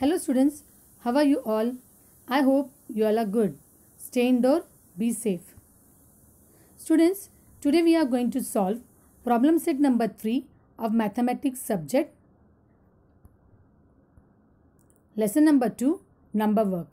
Hello students, how are you all? I hope you all are good. Stay indoor, be safe. Students, today we are going to solve problem set number 3 of mathematics subject. Lesson number 2, number work.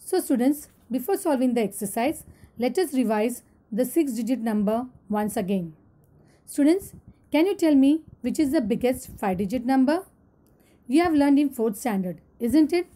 So students, before solving the exercise, let us revise the 6 digit number once again. Students, can you tell me which is the biggest 5 digit number? we have learned in 4th standard, isn't it?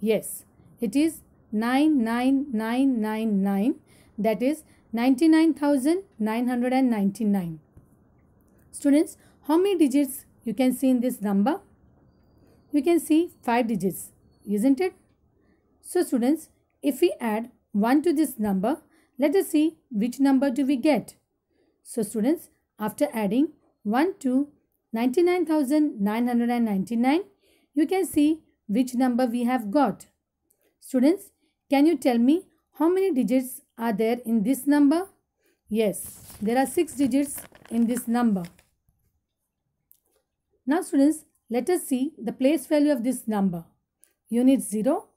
Yes, it is 99999 that is 99,999. Students, how many digits you can see in this number? You can see 5 digits, isn't it? So students, if we add 1 to this number, let us see which number do we get. So students, after adding 1 to 99,999, you can see which number we have got. Students, can you tell me how many digits are there in this number? Yes, there are 6 digits in this number. Now students, let us see the place value of this number. Unit 0,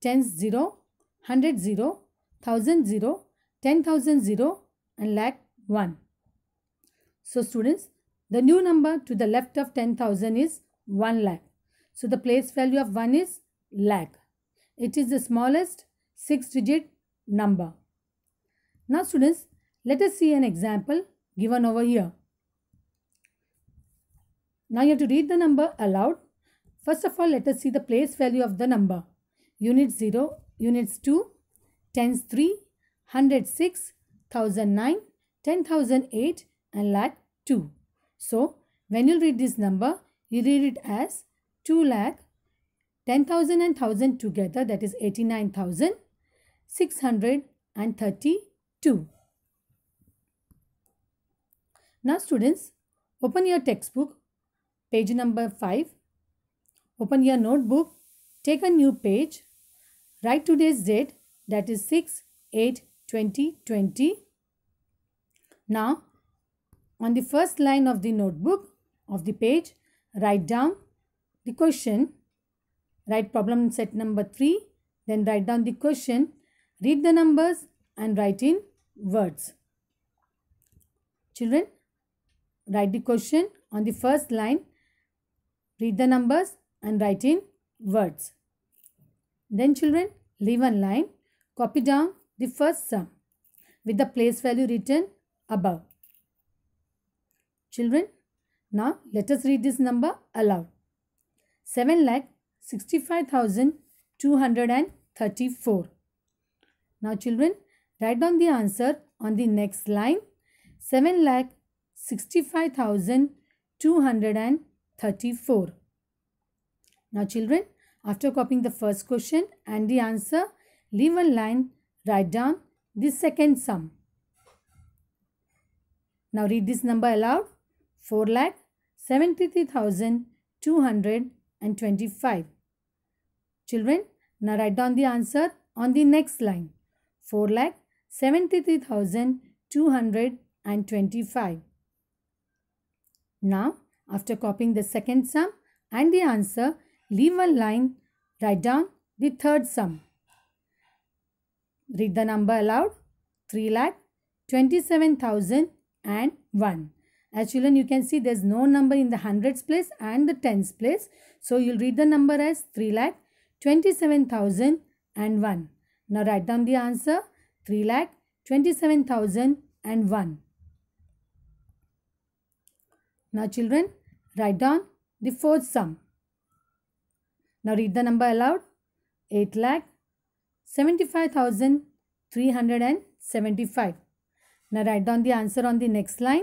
10 0, hundred 0, thousand 0, 10,000 0 and lakh 1. So students, the new number to the left of 10,000 is 1 lakh. So the place value of 1 is lakh. It is the smallest 6 digit number. Now students, let us see an example given over here. Now you have to read the number aloud. First of all, let us see the place value of the number. Unit 0, units 2, tens 3, hundred six, thousand nine, ten thousand eight, and lakh 2. So, when you read this number, you read it as 2 lakh, 10,000 and 1,000 together that is 89,632. Now students, open your textbook, page number 5. Open your notebook, take a new page, write today's date that is 6 8 2020. Now on the first line of the notebook of the page write down the question write problem set number 3 then write down the question read the numbers and write in words children write the question on the first line read the numbers and write in words then children leave one line copy down the first sum with the place value written above Children, now let us read this number aloud. 7 lakh 65,234. Now children, write down the answer on the next line. 7 lakh 65,234. Now children, after copying the first question and the answer, leave a line, write down the second sum. Now read this number aloud four lakh seventy three thousand two hundred and twenty five. Children, now write down the answer on the next line. Four lakh seventy three thousand two hundred and twenty five. Now, after copying the second sum and the answer, leave a line, write down the third sum. Read the number aloud. Three lakh twenty seven thousand and one. As children, you can see there's no number in the hundreds place and the tens place. So you'll read the number as 3 lakh 27,001. Now write down the answer 3 lakh 27,001. Now children, write down the fourth sum. Now read the number aloud 8 lakh 75,375. Now write down the answer on the next line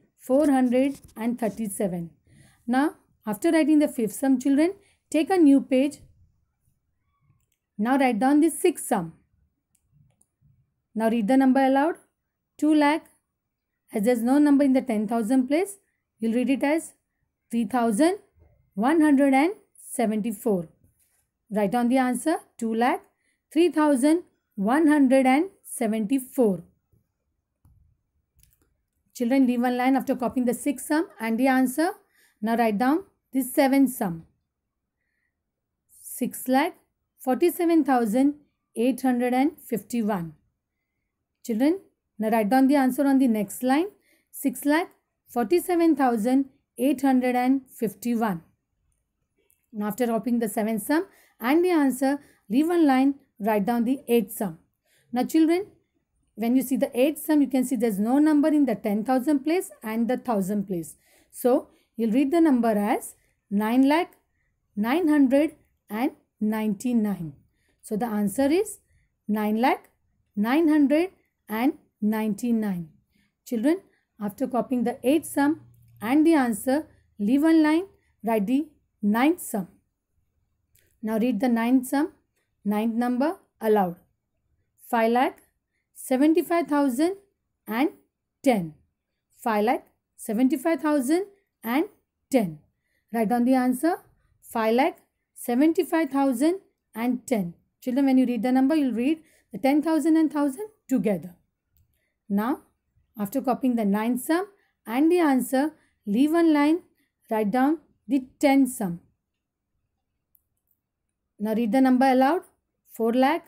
437. Now, after writing the fifth sum, children, take a new page. Now, write down the sixth sum. Now, read the number aloud. 2 lakh. As there is no number in the 10,000 place, you will read it as 3,174. Write down the answer 2 lakh 3,174. Children, leave one line after copying the sixth sum and the answer. Now write down this seventh sum. 6 lakh 47,851. Children, now write down the answer on the next line. 6 lakh 47,851. Now after copying the seventh sum and the answer, leave one line, write down the eighth sum. Now children, when you see the 8 sum, you can see there's no number in the 10,000 place and the 1000 place. So, you'll read the number as 9 lakh 999. So, the answer is 9 lakh 999. Children, after copying the 8 sum and the answer, leave one line, write the 9th sum. Now read the 9th sum, 9th number aloud. 5 lakh 75,000 and 10. 5 lakh 75,000 and 10. Write down the answer 5 lakh 75,000 and 10. Children, when you read the number, you'll read the 10,000 and 1,000 together. Now, after copying the 9 sum and the answer, leave one line, write down the 10 sum. Now read the number aloud 4 lakh,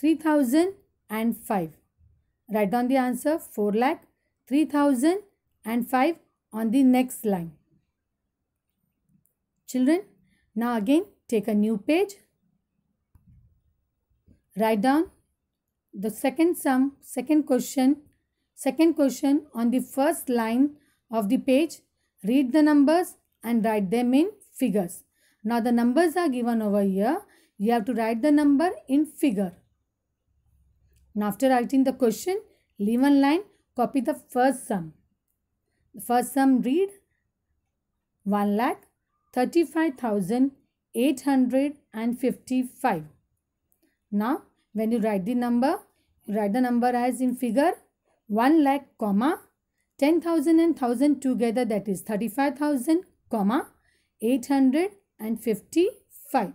3000 and 5. Write down the answer 4 lakh, 3000 and 5 on the next line. Children, now again take a new page. Write down the second sum, second question, second question on the first line of the page. Read the numbers and write them in figures. Now the numbers are given over here. You have to write the number in figure. Now after writing the question, leave one line, copy the first sum. The first sum read 1 lakh 35,855. Now when you write the number, you write the number as in figure 1 lakh comma 10,000 and 1000 together that is 35,000 comma 855.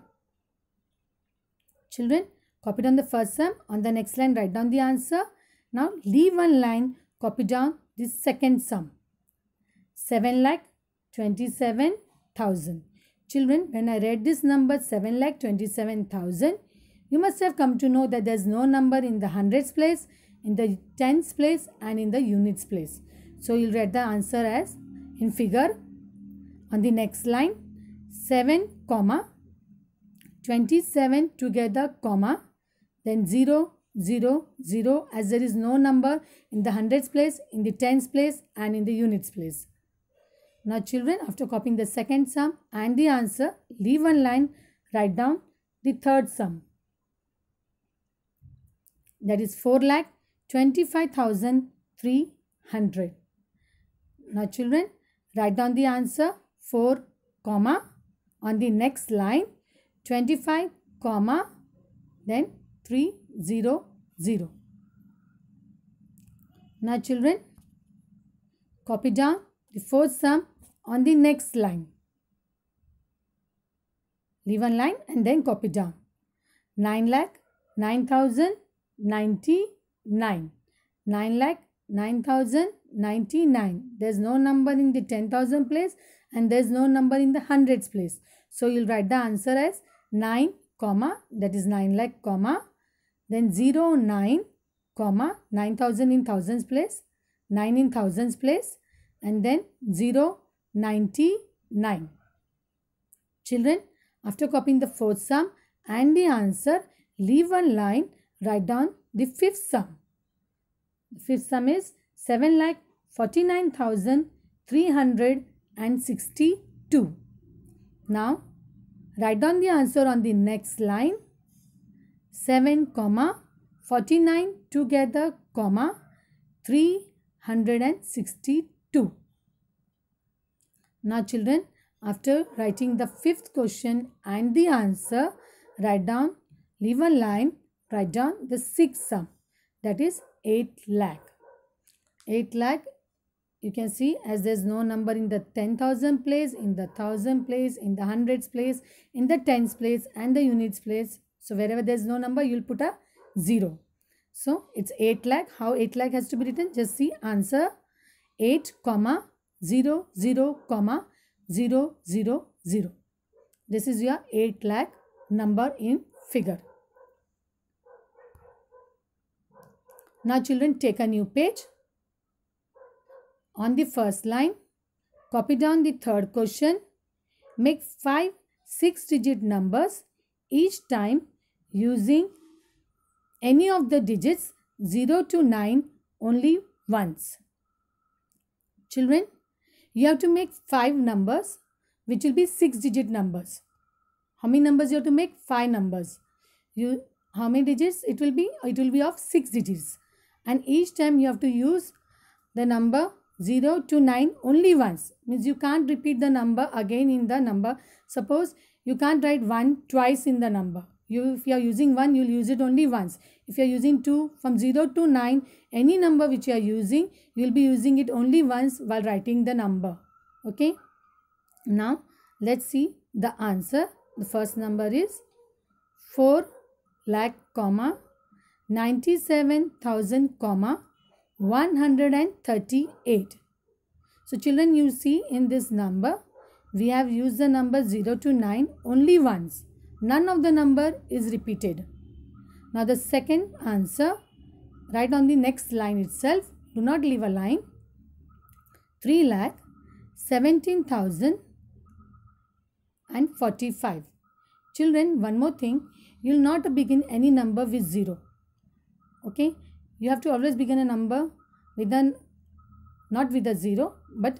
Children, Copy down the first sum. On the next line, write down the answer. Now leave one line, copy down the second sum. 7 lakh 27,000. Children, when I read this number 7 lakh 27,000, you must have come to know that there is no number in the hundreds place, in the tens place and in the units place. So you'll write the answer as in figure on the next line 7 comma 27 together comma then 0, 0, 0 as there is no number in the hundreds place, in the tens place and in the units place. Now children, after copying the second sum and the answer, leave one line, write down the third sum. That is 4 lakh 25,300. Now children, write down the answer 4 comma on the next line 25 comma then 300. Now children, copy down the fourth sum on the next line. Leave one line and then copy down. 9 lakh 9099. 9 lakh 9099. There's no number in the 10,000 place and there's no number in the hundreds place. So you'll write the answer as 9 comma that is 9 lakh comma then 0, 9, comma, 9000 in thousands place, 9 in thousands place and then 0, 99. Children, after copying the fourth sum and the answer, leave one line, write down the fifth sum. The fifth sum is 7 lakh 49,362. Now, write down the answer on the next line 7 comma 49 together comma 362. Now children after writing the fifth question and the answer write down leave a line write down the sixth sum that is 8 lakh. 8 lakh you can see as there is no number in the 10,000 place, in the 1000 place, in the hundreds place, in the tens place and the units place so wherever there's no number, you'll put a 0. So it's 8 lakh. How 8 lakh has to be written? Just see answer 8 comma 0 0 comma 0 0 0. This is your 8 lakh number in figure. Now children take a new page. On the first line, copy down the third question. Make 5 6 digit numbers each time using any of the digits 0 to 9 only once. Children, you have to make 5 numbers which will be 6 digit numbers. How many numbers you have to make? 5 numbers. You How many digits it will be? It will be of 6 digits. And each time you have to use the number 0 to 9 only once. Means you can't repeat the number again in the number. Suppose you can't write 1 twice in the number you if you are using 1 you'll use it only once if you are using 2 from 0 to 9 any number which you are using you'll be using it only once while writing the number okay now let's see the answer the first number is 4 lakh comma 97000 comma 138 so children you see in this number we have used the number 0 to 9 only once none of the number is repeated. Now the second answer, write on the next line itself, do not leave a line. 3 lakh 17,000 and 45. Children, one more thing, you will not begin any number with 0. Okay, you have to always begin a number with an, not with a 0, but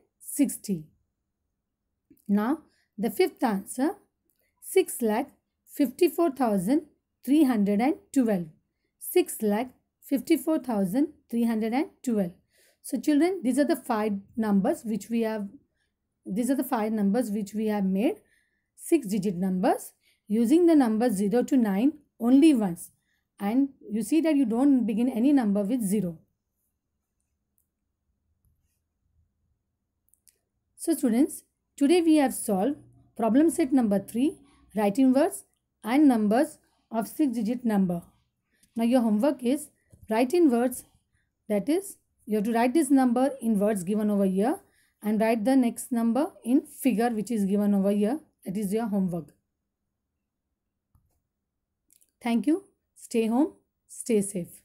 60. Now, the fifth answer 6 lakh 54,312. 6 lakh 54,312. So children, these are the five numbers which we have, these are the five numbers which we have made, six digit numbers, using the numbers 0 to 9 only once. And you see that you don't begin any number with 0. So students, today we have solved problem set number 3, writing words and numbers of 6 digit number. Now your homework is write in words that is you have to write this number in words given over here and write the next number in figure which is given over here that is your homework. Thank you. Stay home. Stay safe.